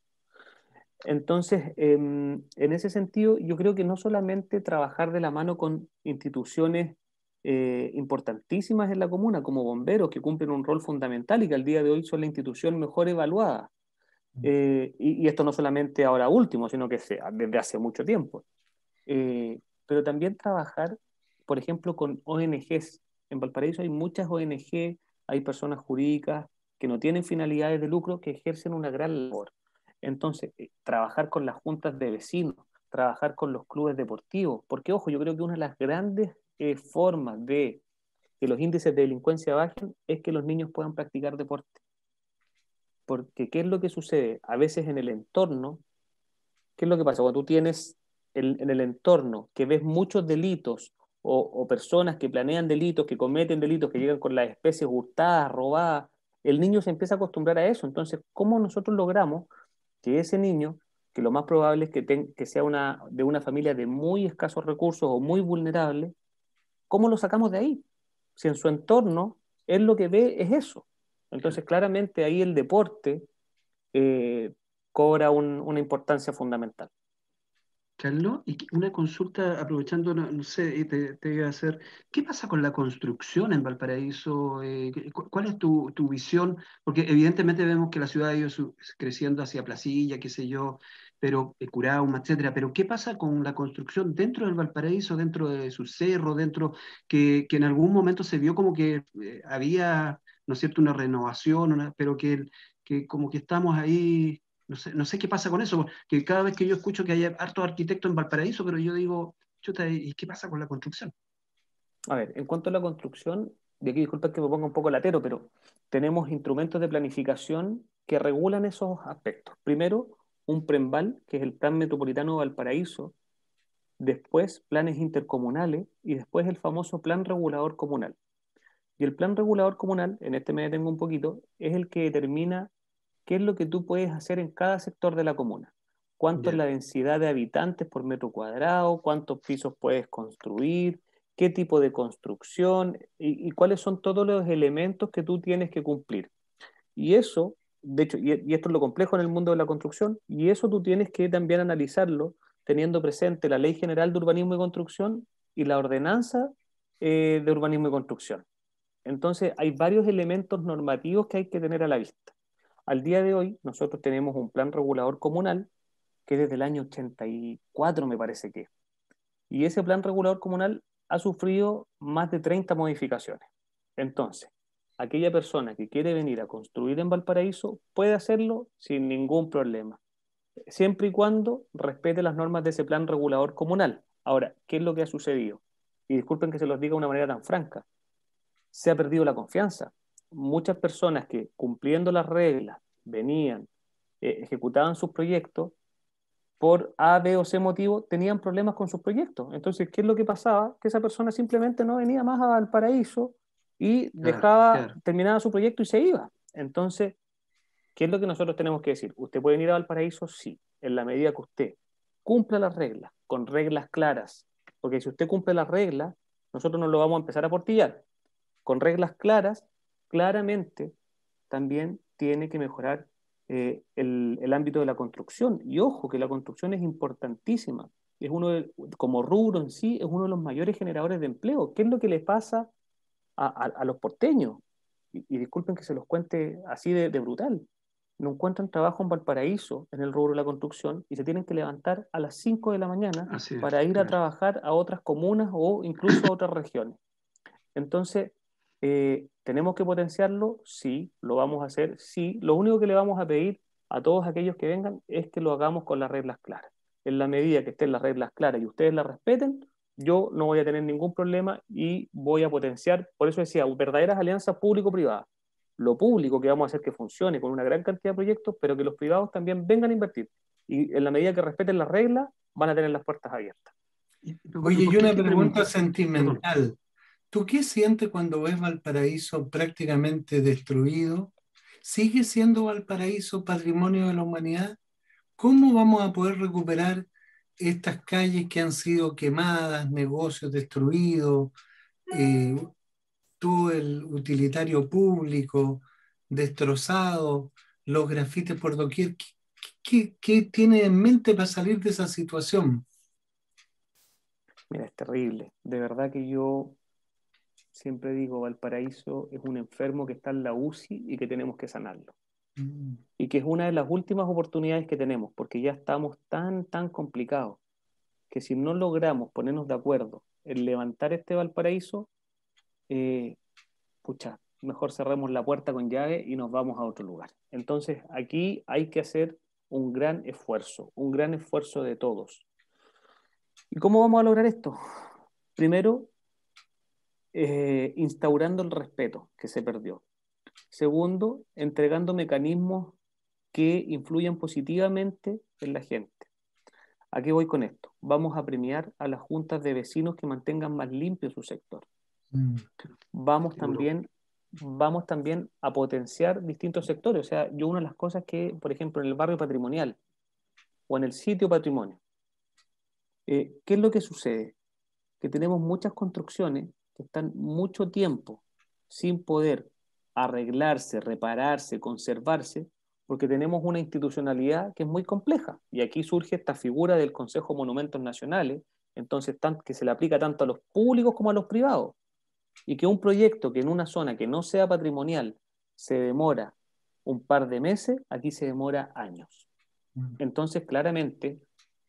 Entonces, em, en ese sentido, yo creo que no solamente trabajar de la mano con instituciones eh, importantísimas en la comuna, como bomberos, que cumplen un rol fundamental y que al día de hoy son la institución mejor evaluada eh, y, esto no solamente ahora último, sino que sea desde hace mucho tiempo. Eh, pero también trabajar, por ejemplo, con ONGs. En Valparaíso hay muchas ONG, hay personas jurídicas que no tienen finalidades de lucro que ejercen una gran labor. Entonces, eh, trabajar con las juntas de vecinos, trabajar con los clubes deportivos, porque ojo, yo creo que una de las grandes formas de que los índices de delincuencia bajen es que los niños puedan practicar deporte. Porque ¿qué es lo que sucede? A veces en el entorno, ¿qué es lo que pasa? Cuando tú tienes en el entorno que ves muchos delitos o, personas que planean delitos, que cometen delitos, que llegan con las especies hurtadas, robadas, el niño se empieza a acostumbrar a eso. Entonces, ¿cómo nosotros logramos que ese niño, que lo más probable es que, sea una, de una familia de muy escasos recursos o muy vulnerable, ¿cómo lo sacamos de ahí? Si en su entorno él lo que ve es eso. Entonces, claramente ahí el deporte eh, cobra una importancia fundamental. Carlos, una consulta aprovechando, no, sé, te, te, voy a hacer, ¿qué pasa con la construcción en Valparaíso? Eh, ¿Cuál es tu, visión? Porque evidentemente vemos que la ciudad ha ido creciendo hacia Placilla, qué sé yo, pero eh, Curauma, etcétera, pero ¿qué pasa con la construcción dentro del Valparaíso, dentro de su cerro, dentro, que, en algún momento se vio como que eh, había ¿no es cierto?, una renovación, pero que, como que estamos ahí, no sé, qué pasa con eso, que cada vez que yo escucho que hay hartos arquitectos en Valparaíso, pero yo digo, chuta, ¿y qué pasa con la construcción? A ver, en cuanto a la construcción, de aquí disculpa que me ponga un poco latero, pero tenemos instrumentos de planificación que regulan esos aspectos. Primero, un PREMBAL, que es el Plan Metropolitano de Valparaíso, después planes intercomunales y después el famoso Plan Regulador Comunal. Y el plan regulador comunal, en este medio tengo un poquito, es el que determina qué es lo que tú puedes hacer en cada sector de la comuna. Cuánto es la densidad de habitantes por metro cuadrado, cuántos pisos puedes construir, qué tipo de construcción y, cuáles son todos los elementos que tú tienes que cumplir. Y eso, de hecho, y, esto es lo complejo en el mundo de la construcción, y eso tú tienes que también analizarlo teniendo presente la Ley General de Urbanismo y Construcción y la Ordenanza eh, de Urbanismo y Construcción. Entonces, hay varios elementos normativos que hay que tener a la vista. Al día de hoy, nosotros tenemos un plan regulador comunal que desde el año 84, me parece que. Y ese plan regulador comunal ha sufrido más de 30 modificaciones. Entonces, aquella persona que quiere venir a construir en Valparaíso puede hacerlo sin ningún problema, siempre y cuando respete las normas de ese plan regulador comunal. Ahora, ¿qué es lo que ha sucedido? Y disculpen que se los diga de una manera tan franca se ha perdido la confianza. Muchas personas que cumpliendo las reglas venían, eh, ejecutaban sus proyectos, por A, B o C motivo, tenían problemas con sus proyectos. Entonces, ¿qué es lo que pasaba? Que esa persona simplemente no venía más al paraíso y dejaba, terminaba su proyecto y se iba. Entonces, ¿qué es lo que nosotros tenemos que decir? ¿Usted puede venir a paraíso Sí, en la medida que usted cumpla las reglas, con reglas claras. Porque si usted cumple las reglas, nosotros no lo vamos a empezar a portillar con reglas claras, claramente también tiene que mejorar eh, el, ámbito de la construcción. Y ojo, que la construcción es importantísima. Es uno de, como rubro en sí, es uno de los mayores generadores de empleo. ¿Qué es lo que le pasa a, los porteños? Y, disculpen que se los cuente así de, brutal. No encuentran trabajo en Valparaíso, en el rubro de la construcción, y se tienen que levantar a las 5 de la mañana para ir a trabajar a otras comunas o incluso a otras regiones. Entonces, eh, ¿Tenemos que potenciarlo? Sí, lo vamos a hacer, sí. Lo único que le vamos a pedir a todos aquellos que vengan es que lo hagamos con las reglas claras. En la medida que estén las reglas claras y ustedes las respeten, yo no voy a tener ningún problema y voy a potenciar, por eso decía, verdaderas alianzas público-privadas. Lo público que vamos a hacer que funcione con una gran cantidad de proyectos, pero que los privados también vengan a invertir. Y en la medida que respeten las reglas, van a tener las puertas abiertas. Oye, y una pregunta sentimental. ¿Tú qué sientes cuando ves Valparaíso prácticamente destruido? ¿Sigue siendo Valparaíso patrimonio de la humanidad? ¿Cómo vamos a poder recuperar estas calles que han sido quemadas, negocios destruidos, eh, todo el utilitario público destrozado, los grafites por doquier? qué tiene en mente para salir de esa situación? Mira, es terrible. De verdad que yo siempre digo, Valparaíso es un enfermo que está en la UCI y que tenemos que sanarlo. Mm. Y que es una de las últimas oportunidades que tenemos, porque ya estamos tan, tan complicados, que si no logramos ponernos de acuerdo en levantar este Valparaíso, eh, pucha, mejor cerremos la puerta con llave y nos vamos a otro lugar. Entonces, aquí hay que hacer un gran esfuerzo, un gran esfuerzo de todos. ¿Y cómo vamos a lograr esto? Primero, eh, instaurando el respeto que se perdió. Segundo, entregando mecanismos que influyan positivamente en la gente. ¿A qué voy con esto? Vamos a premiar a las juntas de vecinos que mantengan más limpio su sector. Mm. Vamos también vamos también a potenciar distintos sectores. O sea, yo una de las cosas que, por ejemplo, en el barrio patrimonial o en el sitio patrimonio, eh, ¿qué es lo que sucede? Que tenemos muchas construcciones que están mucho tiempo sin poder arreglarse, repararse, conservarse, porque tenemos una institucionalidad que es muy compleja. Y aquí surge esta figura del Consejo de Monumentos Nacionales, entonces que se le aplica tanto a los públicos como a los privados. Y que un proyecto que en una zona que no sea patrimonial se demora un par de meses, aquí se demora años. Mm. Entonces, claramente,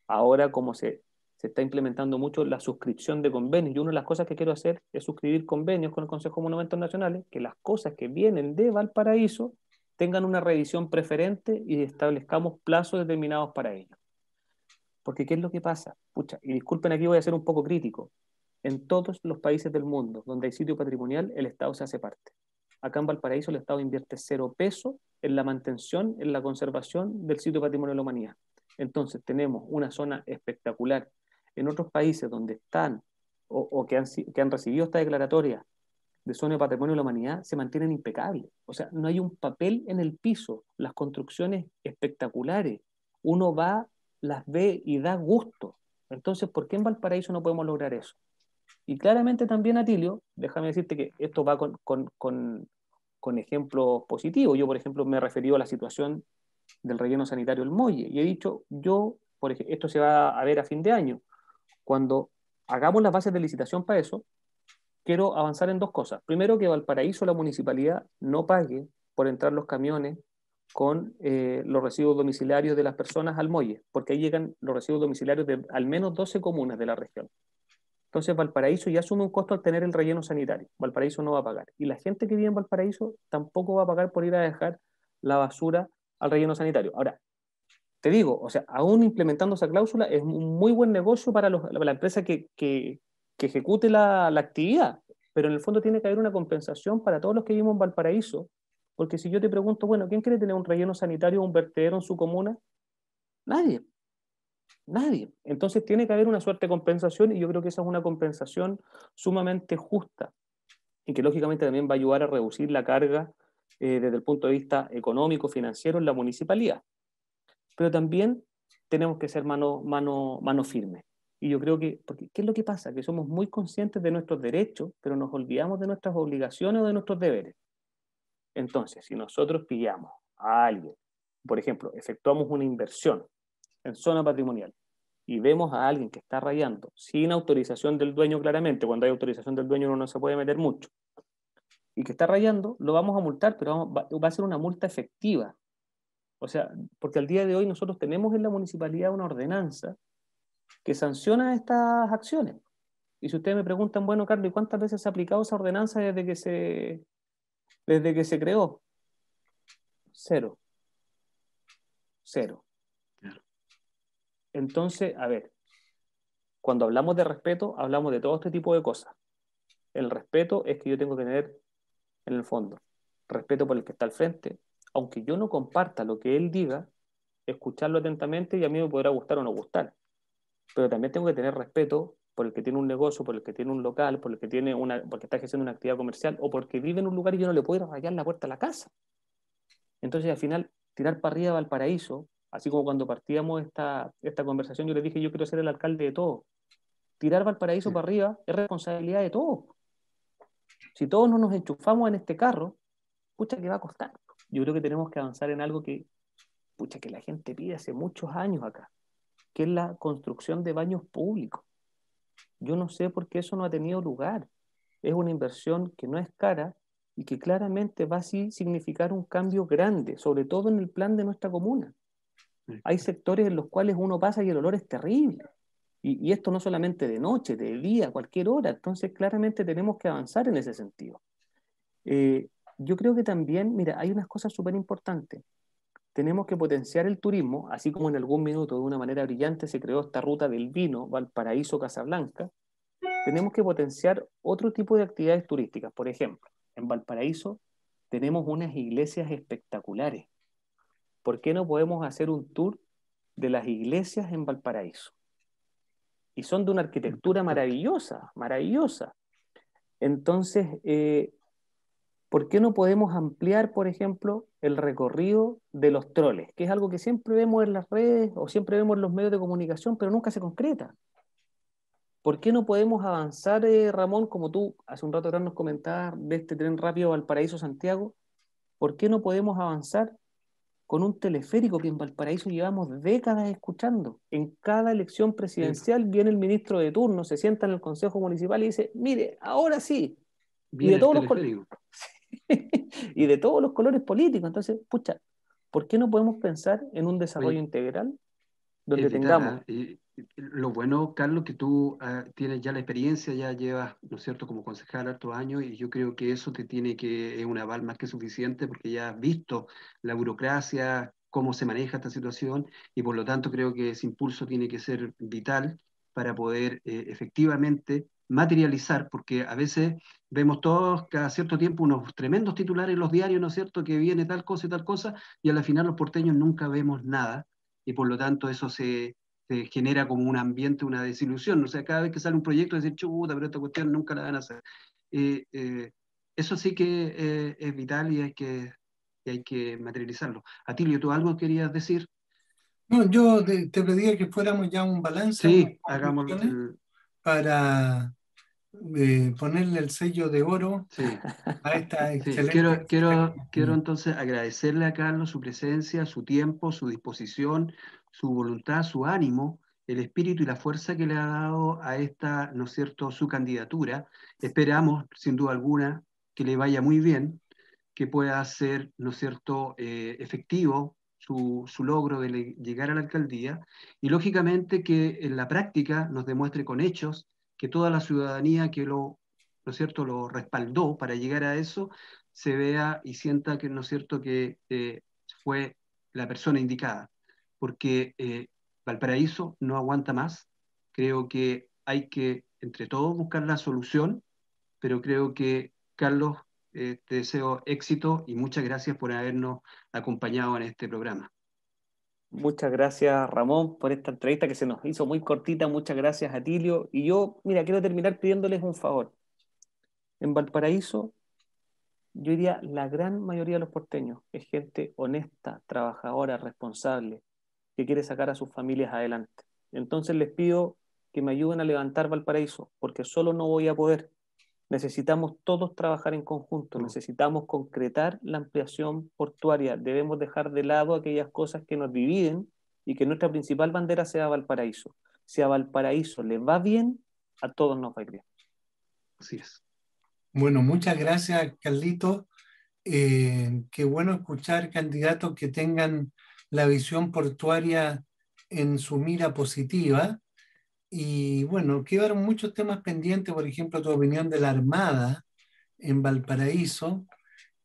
ahora como se se está implementando mucho la suscripción de convenios. Y una de las cosas que quiero hacer es suscribir convenios con el Consejo de Monumentos Nacionales, que las cosas que vienen de Valparaíso tengan una revisión preferente y establezcamos plazos determinados para ello. Porque ¿qué es lo que pasa? Pucha, y disculpen aquí voy a ser un poco crítico. En todos los países del mundo donde hay sitio patrimonial, el Estado se hace parte. Acá en Valparaíso el Estado invierte cero peso en la mantención, en la conservación del sitio patrimonio de la humanidad. Entonces tenemos una zona espectacular en otros países donde están o, que, han, recibido esta declaratoria de zona de patrimonio de la humanidad se mantienen impecables. O sea, no hay un papel en el piso, las construcciones espectaculares. Uno va, las ve y da gusto. Entonces, ¿por qué en Valparaíso no podemos lograr eso? Y claramente también, Atilio, déjame decirte que esto va con, ejemplos positivos. Yo, por ejemplo, me he referido a la situación del relleno sanitario El Molle y he dicho, yo, por ejemplo, esto se va a ver a fin de año. Cuando hagamos las bases de licitación para eso, quiero avanzar en dos cosas. Primero, que Valparaíso, la municipalidad, no pague por entrar los camiones con eh, los residuos domiciliarios de las personas al muelle, porque ahí llegan los residuos domiciliarios de al menos 12 comunas de la región. Entonces Valparaíso ya asume un costo al tener el relleno sanitario. Valparaíso no va a pagar. Y la gente que vive en Valparaíso tampoco va a pagar por ir a dejar la basura al relleno sanitario. Ahora, te digo, o sea, aún implementando esa cláusula es un muy buen negocio para, la empresa que, ejecute la, actividad, pero en el fondo tiene que haber una compensación para todos los que vivimos en Valparaíso, porque si yo te pregunto, bueno, ¿quién quiere tener un relleno sanitario o un vertedero en su comuna? Nadie, nadie. Entonces tiene que haber una suerte de compensación y yo creo que esa es una compensación sumamente justa y que lógicamente también va a ayudar a reducir la carga eh, desde el punto de vista económico, financiero en la municipalidad pero también tenemos que ser mano, mano, firme. Y yo creo que, porque, ¿qué es lo que pasa? Que somos muy conscientes de nuestros derechos, pero nos olvidamos de nuestras obligaciones o de nuestros deberes. Entonces, si nosotros pillamos a alguien, por ejemplo, efectuamos una inversión en zona patrimonial y vemos a alguien que está rayando sin autorización del dueño claramente, cuando hay autorización del dueño uno no se puede meter mucho, y que está rayando, lo vamos a multar, pero va, a ser una multa efectiva. O sea, porque al día de hoy nosotros tenemos en la municipalidad una ordenanza que sanciona estas acciones. Y si ustedes me preguntan, bueno, Carlos, ¿y cuántas veces se ha aplicado esa ordenanza desde que se, desde que se creó? Cero. Cero. Entonces, a ver, cuando hablamos de respeto, hablamos de todo este tipo de cosas. El respeto es que yo tengo que tener, en el fondo, respeto por el que está al frente, aunque yo no comparta lo que él diga, escucharlo atentamente y a mí me podrá gustar o no gustar. Pero también tengo que tener respeto por el que tiene un negocio, por el que tiene un local, por el que tiene una, porque está ejerciendo una actividad comercial o porque vive en un lugar y yo no le puedo ir a rayar la puerta a la casa. Entonces, al final, tirar para arriba Valparaíso, así como cuando partíamos esta, conversación, yo le dije, yo quiero ser el alcalde de todo. Tirar Valparaíso para arriba es responsabilidad de todos. Si todos no nos enchufamos en este carro, escucha que va a costar yo creo que tenemos que avanzar en algo que, pucha, que la gente pide hace muchos años acá, que es la construcción de baños públicos. Yo no sé por qué eso no ha tenido lugar. Es una inversión que no es cara y que claramente va a significar un cambio grande, sobre todo en el plan de nuestra comuna. Hay sectores en los cuales uno pasa y el olor es terrible. Y, esto no solamente de noche, de día, cualquier hora. Entonces, claramente tenemos que avanzar en ese sentido. Eh, yo creo que también, mira, hay unas cosas súper importantes. Tenemos que potenciar el turismo, así como en algún minuto de una manera brillante se creó esta ruta del vino, Valparaíso-Casablanca. Tenemos que potenciar otro tipo de actividades turísticas. Por ejemplo, en Valparaíso tenemos unas iglesias espectaculares. ¿Por qué no podemos hacer un tour de las iglesias en Valparaíso? Y son de una arquitectura maravillosa, maravillosa. Entonces, eh, ¿Por qué no podemos ampliar, por ejemplo, el recorrido de los troles? Que es algo que siempre vemos en las redes o siempre vemos en los medios de comunicación, pero nunca se concreta. ¿Por qué no podemos avanzar, eh, Ramón, como tú hace un rato atrás nos comentabas de este tren rápido Valparaíso Santiago? ¿Por qué no podemos avanzar con un teleférico que en Valparaíso llevamos décadas escuchando? En cada elección presidencial viene el ministro de turno, se sienta en el Consejo Municipal y dice, mire, ahora sí. de todos los teleférico. y de todos los colores políticos. Entonces, pucha, ¿por qué no podemos pensar en un desarrollo integral donde tengamos... lo bueno, Carlos, que tú ah, tienes ya la experiencia, ya llevas, ¿no es cierto?, como concejal tu años y yo creo que eso te tiene que, es un aval más que suficiente porque ya has visto la burocracia, cómo se maneja esta situación y por lo tanto creo que ese impulso tiene que ser vital para poder eh, efectivamente materializar, porque a veces vemos todos cada cierto tiempo unos tremendos titulares en los diarios, ¿no es cierto?, que viene tal cosa y tal cosa, y al final los porteños nunca vemos nada, y por lo tanto eso se, se genera como un ambiente, una desilusión. O sea, cada vez que sale un proyecto, decir, chuta, pero esta cuestión nunca la van a hacer. Eh, eh, eso sí que eh, es vital y hay que, hay que materializarlo. Atilio, ¿tú algo querías decir? No, yo te, pedía que fuéramos ya un balance. Para, eh, ponerle el sello de oro a esta excelente. Quiero, quiero, mm. entonces agradecerle a Carlos su presencia, su tiempo, su disposición, su voluntad, su ánimo, el espíritu y la fuerza que le ha dado a esta, ¿no es cierto?, su candidatura. Esperamos, sin duda alguna, que le vaya muy bien, que pueda ser, ¿no es cierto?, eh, efectivo su, logro de llegar a la alcaldía y lógicamente que en la práctica nos demuestre con hechos que toda la ciudadanía que lo, ¿no cierto?, lo respaldó para llegar a eso, se vea y sienta que, ¿no es cierto?, que eh, fue la persona indicada, porque eh, Valparaíso no aguanta más. Creo que hay que, entre todos, buscar la solución, pero creo que, Carlos, eh, te deseo éxito y muchas gracias por habernos acompañado en este programa. Muchas gracias, Ramón, por esta entrevista que se nos hizo muy cortita. Muchas gracias, Atilio. Y yo, mira, quiero terminar pidiéndoles un favor. En Valparaíso, yo diría, la gran mayoría de los porteños es gente honesta, trabajadora, responsable, que quiere sacar a sus familias adelante. Entonces les pido que me ayuden a levantar Valparaíso, porque solo no voy a poder. Necesitamos todos trabajar en conjunto, mm. necesitamos concretar la ampliación portuaria, debemos dejar de lado aquellas cosas que nos dividen y que nuestra principal bandera sea Valparaíso. Si a Valparaíso le va bien, a todos nos va bien. Así es. Bueno, muchas gracias, Carlito. Eh, qué bueno escuchar candidatos que tengan la visión portuaria en su mira positiva y bueno, quedaron muchos temas pendientes, por ejemplo, tu opinión de la Armada en Valparaíso.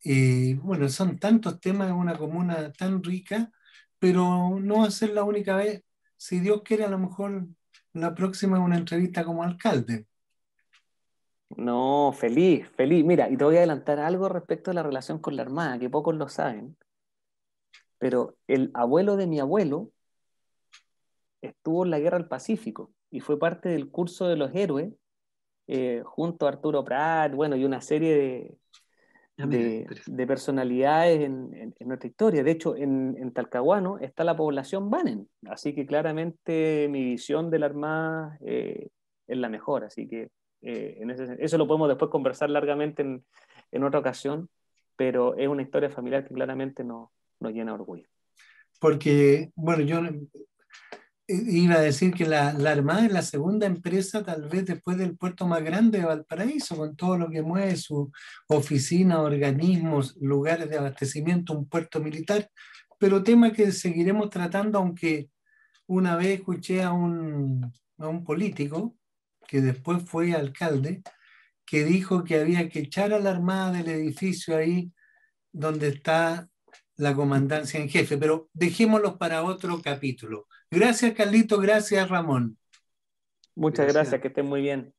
Eh, bueno, son tantos temas en una comuna tan rica, pero no va a ser la única vez. Si Dios quiere, a lo mejor la próxima es una entrevista como alcalde. No, feliz, feliz. Mira, y te voy a adelantar algo respecto a la relación con la Armada, que pocos lo saben. Pero el abuelo de mi abuelo estuvo en la guerra del Pacífico y fue parte del curso de los héroes, eh, junto a Arturo Prat, bueno, y una serie de, ah, de, personalidades en, nuestra historia. De hecho, en, Talcahuano está la población Banen, así que claramente mi visión de la Armada eh, es la mejor, así que eh, eso lo podemos después conversar largamente en, otra ocasión, pero es una historia familiar que claramente nos llena orgullo. Porque, bueno, yo iba a decir que la, Armada es la segunda empresa, tal vez después del puerto más grande de Valparaíso, con todo lo que mueve su oficina, organismos, lugares de abastecimiento, un puerto militar, pero tema que seguiremos tratando, aunque una vez escuché a un, a un político, que después fue alcalde, que dijo que había que echar a la Armada del edificio ahí donde está la comandancia en jefe, pero dejémoslo para otro capítulo. Gracias, Carlito. Gracias, Ramón. Muchas gracias. que estén muy bien.